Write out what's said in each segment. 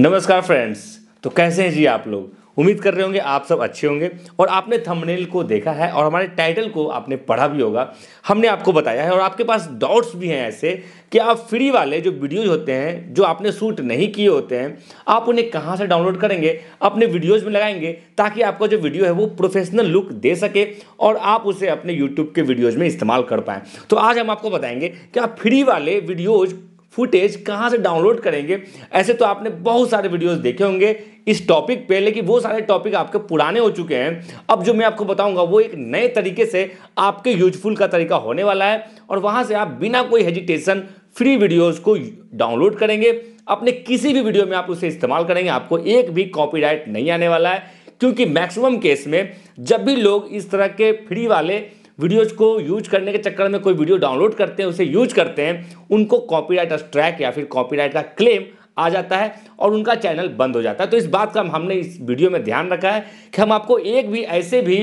नमस्कार फ्रेंड्स तो कैसे हैं जी आप लोग उम्मीद कर रहे होंगे आप सब अच्छे होंगे और आपने थंबनेल को देखा है और हमारे टाइटल को आपने पढ़ा भी होगा हमने आपको बताया है और आपके पास डाउट्स भी हैं ऐसे कि आप फ्री वाले जो वीडियोज होते हैं जो आपने शूट नहीं किए होते हैं आप उन्हें कहाँ से डाउनलोड करेंगे अपने वीडियोज में लगाएंगे ताकि आपका जो वीडियो है वो प्रोफेशनल लुक दे सके और आप उसे अपने यूट्यूब के वीडियोज में इस्तेमाल कर पाएँ तो आज हम आपको बताएंगे कि आप फ्री वाले वीडियोज फुटेज कहाँ से डाउनलोड करेंगे ऐसे तो आपने बहुत सारे वीडियोस देखे होंगे इस टॉपिक पे लेकिन वो सारे टॉपिक आपके पुराने हो चुके हैं अब जो मैं आपको बताऊंगा वो एक नए तरीके से आपके यूजफुल का तरीका होने वाला है और वहाँ से आप बिना कोई हेजिटेशन फ्री वीडियोज़ को डाउनलोड करेंगे अपने किसी भी वीडियो में आप उसे इस्तेमाल करेंगे आपको एक भी कॉपी नहीं आने वाला है क्योंकि मैक्सिमम केस में जब भी लोग इस तरह के फ्री वाले वीडियोज को यूज करने के चक्कर में कोई वीडियो डाउनलोड करते हैं उसे यूज करते हैं उनको कॉपीराइट स्ट्रैक या फिर कॉपीराइट का क्लेम आ जाता है और उनका चैनल बंद हो जाता है तो इस बात का हमने इस वीडियो में ध्यान रखा है कि हम आपको एक भी ऐसे भी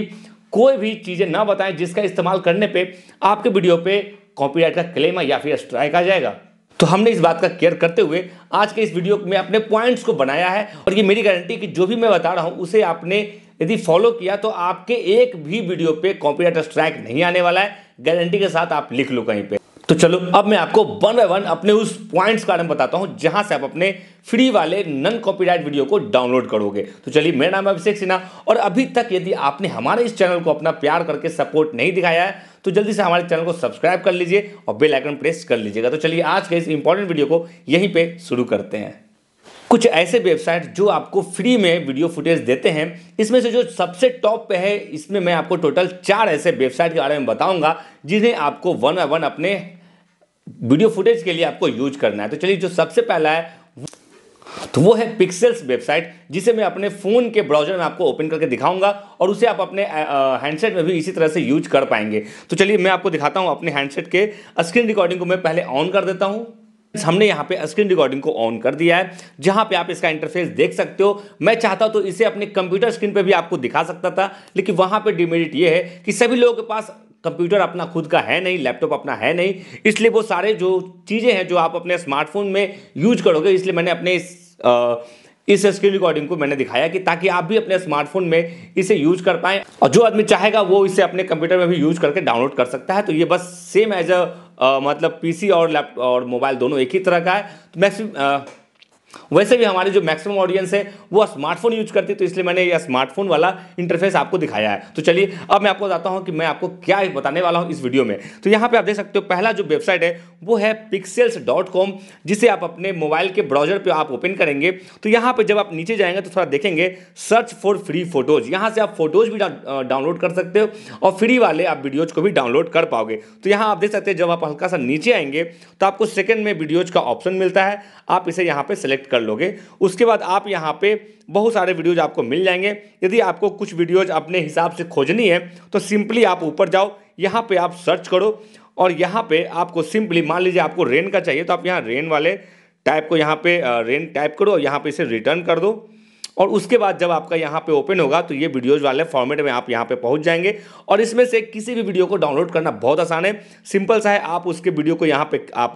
कोई भी चीज़ें ना बताएं जिसका इस्तेमाल करने पे आपके वीडियो पे कॉपीराइट का क्लेम या फिर स्ट्राइक आ जाएगा तो हमने इस बात का केयर करते हुए आज के इस वीडियो में अपने पॉइंट्स को बनाया है और ये मेरी गारंटी कि जो भी मैं बता रहा हूँ उसे आपने यदि फॉलो किया तो आपके एक भी वीडियो पे कॉम्प्यूटर स्ट्राइक नहीं आने वाला है गारंटी के साथ आप लिख लो कहीं पे तो चलो अब मैं आपको वन बाय वन अपने उस पॉइंट्स के बारे में बताता हूं जहां से आप अपने फ्री वाले नन कॉपीराइट वीडियो को डाउनलोड करोगे तो चलिए मेरा नाम है अभिषेक सिन्हा और अभी तक यदि आपने हमारे इस चैनल को अपना प्यार करके सपोर्ट नहीं दिखाया है तो जल्दी से हमारे चैनल को सब्सक्राइब कर लीजिए और बेल आइकन प्रेस कर लीजिएगा तो चलिए आज के इस इंपॉर्टेंट वीडियो को यहीं पर शुरू करते हैं कुछ ऐसे वेबसाइट जो आपको फ्री में वीडियो फुटेज देते हैं इसमें से जो सबसे टॉप पे है इसमें मैं आपको टोटल चार ऐसे वेबसाइट के बारे में बताऊंगा जिन्हें आपको वन बाय वन अपने वीडियो फुटेज के लिए आपको यूज करना है तो चलिए जो सबसे पहला है तो वो है पिक्सल्स वेबसाइट जिसे मैं अपने फ़ोन के ब्राउजर में आपको ओपन करके दिखाऊंगा और उसे आप अपने हैंडसेट में भी इसी तरह से यूज कर पाएंगे तो चलिए मैं आपको दिखाता हूं अपने हैंडसेट के स्क्रीन रिकॉर्डिंग को मैं पहले ऑन कर देता हूं हमने यहाँ पे स्क्रीन रिकॉर्डिंग को ऑन कर दिया है जहां पे आप इसका इंटरफेस देख सकते हो मैं चाहता तो इसे अपने कंप्यूटर स्क्रीन पे भी आपको दिखा सकता था लेकिन वहां पे डिमेरिट ये है कि सभी लोगों के पास कंप्यूटर अपना खुद का है नहीं लैपटॉप अपना है नहीं इसलिए वो सारे जो चीज़ें हैं जो आप अपने स्मार्टफोन में यूज करोगे इसलिए मैंने अपने इस आ, इस स्क्रीन रिकॉर्डिंग को मैंने दिखाया कि ताकि आप भी अपने स्मार्टफोन में इसे यूज कर पाएं और जो आदमी चाहेगा वो इसे अपने कंप्यूटर में भी यूज करके डाउनलोड कर सकता है तो ये बस सेम एज अ मतलब पीसी और लैपटॉप और मोबाइल दोनों एक ही तरह का है तो मैक्सिम वैसे भी हमारे जो मैक्सिमम ऑडियंस है वो स्मार्टफोन यूज करती है तो इसलिए मैंने यह स्मार्टफोन वाला इंटरफेस आपको दिखाया है तो चलिए अब मैं आपको बताता हूं कि मैं आपको क्या बताने वाला हूं इस वीडियो में तो यहां पे आप देख सकते हो पहला जो वेबसाइट है वो है पिक्सेल्स डॉट कॉम जिसे आप अपने मोबाइल के ब्राउजर पर आप ओपन करेंगे तो यहाँ पर जब आप नीचे जाएंगे तो थोड़ा देखेंगे सर्च फॉर फ्री फोटोज यहाँ से आप फोटोज भी डाउनलोड कर सकते हो और फ्री वाले आप वीडियोज को भी डाउनलोड कर पाओगे तो यहाँ आप देख सकते हैं जब आप हल्का सा नीचे आएंगे तो आपको सेकेंड में वीडियोज का ऑप्शन मिलता है आप इसे यहाँ पर सेलेक्ट सेलेक्ट कर लोगे उसके बाद आप यहाँ पे बहुत सारे वीडियोज आपको मिल जाएंगे यदि आपको कुछ वीडियोज अपने हिसाब से खोजनी है तो सिंपली आप ऊपर जाओ यहाँ पे आप सर्च करो और यहाँ पे आपको सिंपली मान लीजिए आपको रेन का चाहिए तो आप यहाँ रेन वाले टाइप को यहाँ पे रेन टाइप करो और यहाँ पे इसे रिटर्न कर दो और उसके बाद जब आपका यहाँ पे ओपन होगा तो ये वीडियोज वाले फॉर्मेट में आप यहाँ पे पहुँच जाएंगे और इसमें से किसी भी वीडियो को डाउनलोड करना बहुत आसान है सिंपल सा है आप उसके वीडियो को यहाँ पे आप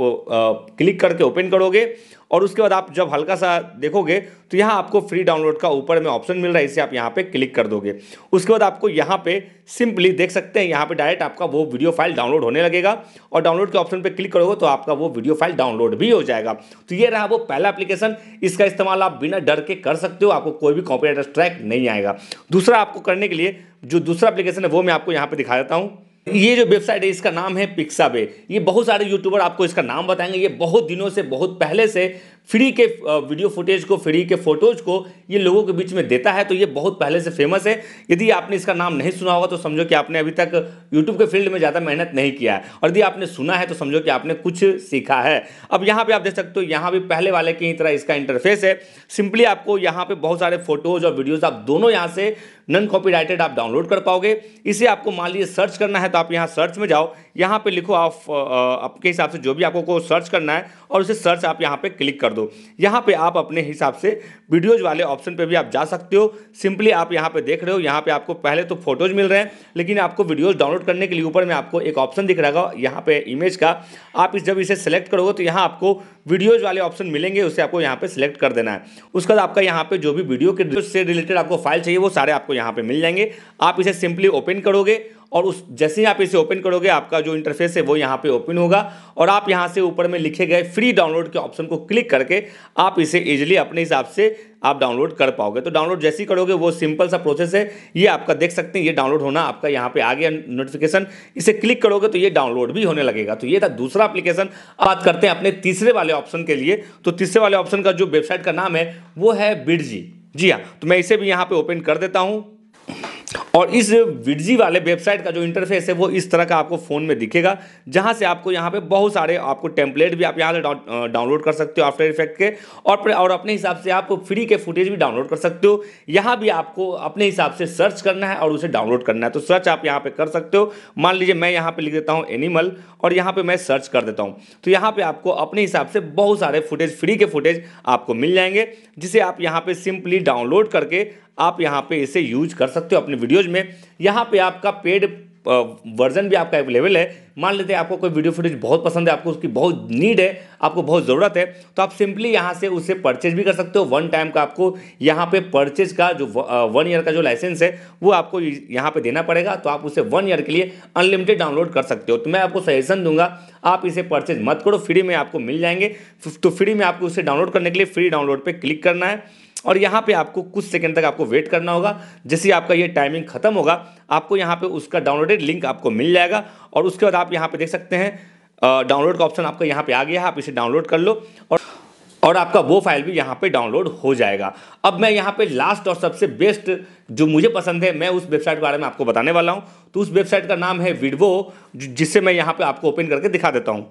क्लिक करके ओपन करोगे और उसके बाद आप जब हल्का सा देखोगे तो यहाँ आपको फ्री डाउनलोड का ऊपर में ऑप्शन मिल रहा है इसे आप यहाँ पे क्लिक कर दोगे उसके बाद आपको यहाँ पे सिंपली देख सकते हैं यहाँ पे डायरेक्ट आपका वो वीडियो फाइल डाउनलोड होने लगेगा और डाउनलोड के ऑप्शन पर क्लिक करोगे तो आपका वो वीडियो फाइल डाउनलोड भी हो जाएगा तो ये रहा वो पहला एप्लीकेशन इसका इस्तेमाल आप बिना डर के कर सकते हो आपको कोई भी कॉपीराइट स्ट्राइक नहीं आएगा दूसरा आपको करने के लिए जो दूसरा एप्लीकेशन है वो मैं आपको यहाँ पर दिखा देता हूँ ये जो वेबसाइट है इसका नाम है पिक्साबे ये बहुत सारे यूट्यूबर आपको इसका नाम बताएंगे ये बहुत दिनों से बहुत पहले से फ्री के वीडियो फुटेज को फ्री के फोटोज को ये लोगों के बीच में देता है तो ये बहुत पहले से फेमस है यदि आपने इसका नाम नहीं सुना होगा तो समझो कि आपने अभी तक यूट्यूब के फील्ड में ज़्यादा मेहनत नहीं किया है और यदि आपने सुना है तो समझो कि आपने कुछ सीखा है अब यहाँ पर आप देख सकते हो यहाँ भी पहले वाले की तरह इसका इंटरफेस है सिंपली आपको यहाँ पर बहुत सारे फोटोज और वीडियोज़ आप दोनों यहाँ से नन कॉपी राइटेड आप डाउनलोड कर पाओगे इसे आपको मान लीजिए सर्च करना है तो आप यहाँ सर्च में जाओ यहाँ पे लिखो आप आपके हिसाब से जो भी आपको को सर्च करना है और उसे सर्च आप यहाँ पे क्लिक कर दो यहाँ पे आप अपने हिसाब से वीडियोज वाले ऑप्शन पे भी आप जा सकते हो सिंपली आप यहाँ पे देख रहे हो यहाँ पे आपको पहले तो फोटोज मिल रहे हैं लेकिन आपको वीडियोज डाउनलोड करने के लिए ऊपर में आपको एक ऑप्शन दिख रहा यहाँ पे इमेज का आप इस जब इसे सेलेक्ट करोगे तो यहाँ आपको वीडियोज़ वाले ऑप्शन मिलेंगे उसे आपको यहाँ पे सिलेक्ट कर देना है उसके बाद आपका यहाँ पे जो भी वीडियो के से रिलेटेड आपको फाइल चाहिए वो सारे आपको यहाँ पे मिल जाएंगे आप इसे सिंपली ओपन करोगे और उस जैसे ही आप इसे ओपन करोगे आपका जो इंटरफेस है वो यहाँ पे ओपन होगा और आप यहाँ से ऊपर में लिखे गए फ्री डाउनलोड के ऑप्शन को क्लिक करके आप इसे ईजिली अपने हिसाब से आप डाउनलोड कर पाओगे तो डाउनलोड जैसे ही करोगे वो सिंपल सा प्रोसेस है ये आपका देख सकते हैं ये डाउनलोड होना आपका यहाँ पे आ गया नोटिफिकेशन इसे क्लिक करोगे तो ये डाउनलोड भी होने लगेगा तो ये था दूसरा एप्लीकेशन बात करते हैं अपने तीसरे वाले ऑप्शन के लिए तो तीसरे वाले ऑप्शन का जो वेबसाइट का नाम है वो है बिडजी जी हाँ तो मैं इसे भी यहाँ पर ओपन कर देता हूँ और इस विडजी वाले वेबसाइट का जो इंटरफेस है वो इस तरह का आपको फ़ोन में दिखेगा जहाँ से आपको यहाँ पे बहुत सारे आपको टेम्पलेट भी आप यहाँ से डाउनलोड कर सकते हो आफ्टर इफेक्ट के और और अपने हिसाब से आप फ्री के फुटेज भी डाउनलोड कर सकते हो यहाँ भी आपको अपने हिसाब से सर्च करना है और उसे डाउनलोड करना है तो सर्च आप यहाँ पर कर सकते हो मान लीजिए मैं यहाँ पर लिख देता हूँ एनिमल और यहाँ पर मैं सर्च कर देता हूँ तो यहाँ पर आपको अपने हिसाब से बहुत सारे फुटेज फ्री के फुटेज आपको मिल जाएंगे जिसे आप यहाँ पर सिंपली डाउनलोड करके आप यहाँ पे इसे यूज कर सकते हो अपने वीडियोज में यहाँ पे आपका पेड वर्जन भी आपका अवेलेबल है मान लेते हैं आपको कोई वीडियो फुटेज बहुत पसंद है आपको उसकी बहुत नीड है आपको बहुत ज़रूरत है तो आप सिंपली यहाँ से उसे परचेज भी कर सकते हो वन टाइम का आपको यहाँ पे परचेज का जो वन ईयर का जो लाइसेंस है वो आपको यहाँ पे देना पड़ेगा तो आप उसे वन ईयर के लिए अनलिमिटेड डाउनलोड कर सकते हो तो मैं आपको सजेशन दूंगा आप इसे परचेज मत करो फ्री में आपको मिल जाएंगे तो फ्री में आपको उसे डाउनलोड करने के लिए फ्री डाउनलोड पर क्लिक करना है और यहाँ पे आपको कुछ सेकंड तक आपको वेट करना होगा जैसे आपका ये टाइमिंग खत्म होगा आपको यहाँ पे उसका डाउनलोडेड लिंक आपको मिल जाएगा और उसके बाद आप यहाँ पे देख सकते हैं डाउनलोड का ऑप्शन आपका यहाँ पे आ गया है आप इसे डाउनलोड कर लो और और आपका वो फाइल भी यहाँ पे डाउनलोड हो जाएगा अब मैं यहाँ पे लास्ट और सबसे बेस्ट जो मुझे पसंद है मैं उस वेबसाइट के बारे में आपको बताने वाला हूँ तो उस वेबसाइट का नाम है विडवो जिससे मैं यहाँ पे आपको ओपन करके दिखा देता हूँ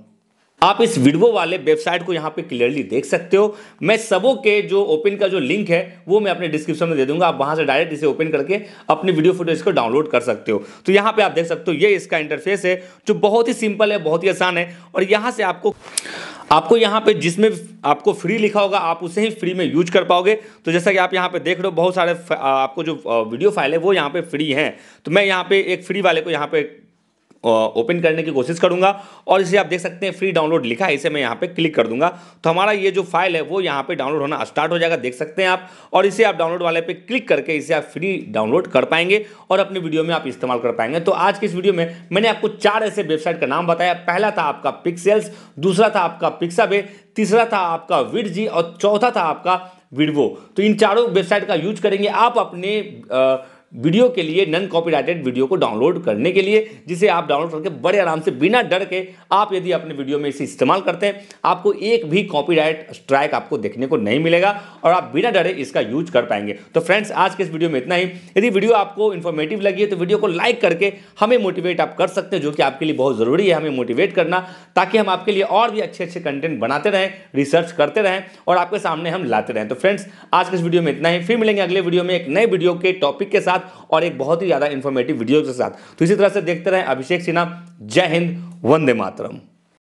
आप इस वीडियो वाले वेबसाइट को यहाँ पे क्लियरली देख सकते हो मैं सबों के जो ओपन का जो लिंक है वो मैं अपने डिस्क्रिप्शन में दे दूंगा आप वहाँ से डायरेक्ट इसे ओपन करके अपनी वीडियो फोटो इसको डाउनलोड कर सकते हो तो यहाँ पे आप देख सकते हो ये इसका इंटरफेस है जो बहुत ही सिंपल है बहुत ही आसान है और यहाँ से आपको आपको यहाँ पे जिसमें आपको फ्री लिखा होगा आप उसे ही फ्री में यूज कर पाओगे तो जैसा कि आप यहाँ पे देख रहे हो बहुत सारे आपको जो वीडियो फाइल है वो यहाँ पे फ्री हैं तो मैं यहाँ पे एक फ्री वाले को यहाँ पे ओपन करने की कोशिश करूंगा और इसे आप देख सकते हैं फ्री डाउनलोड लिखा है इसे मैं यहाँ पे क्लिक कर दूंगा तो हमारा ये जो फाइल है वो यहाँ पे डाउनलोड होना स्टार्ट हो जाएगा देख सकते हैं आप और इसे आप डाउनलोड वाले पे क्लिक करके इसे आप फ्री डाउनलोड कर पाएंगे और अपनी वीडियो में आप इस्तेमाल कर पाएंगे तो आज की इस वीडियो में मैंने आपको चार ऐसे वेबसाइट का नाम बताया पहला था आपका पिक्सेल्स दूसरा था आपका पिक्साबे तीसरा था आपका विड जी और चौथा था आपका विडवो तो इन चारों वेबसाइट का यूज करेंगे आप अपने वीडियो के लिए नन कॉपीराइटेड वीडियो को डाउनलोड करने के लिए जिसे आप डाउनलोड करके बड़े आराम से बिना डर के आप यदि अपने वीडियो में इसे इस्तेमाल करते हैं आपको एक भी कॉपीराइट स्ट्राइक आपको देखने को नहीं मिलेगा और आप बिना डरे इसका यूज कर पाएंगे तो फ्रेंड्स आज के इस वीडियो में इतना ही यदि वीडियो आपको इन्फॉर्मेटिव लगी है तो वीडियो को लाइक करके हमें मोटिवेट आप कर सकते हैं जो कि आपके लिए बहुत ज़रूरी है हमें मोटिवेट करना ताकि हम आपके लिए और भी अच्छे अच्छे कंटेंट बनाते रहें रिसर्च करते रहें और आपके सामने हम लाते रहें तो फ्रेंड्स आज के इस वीडियो में इतना ही फिर मिलेंगे अगले वीडियो में एक नए वीडियो के टॉपिक के साथ साथ और एक बहुत ही ज़्यादा इंफॉर्मेटिव वीडियो के साथ तो इसी तरह से देखते रहे अभिषेक सिन्हा जय हिंद वंदे मातरम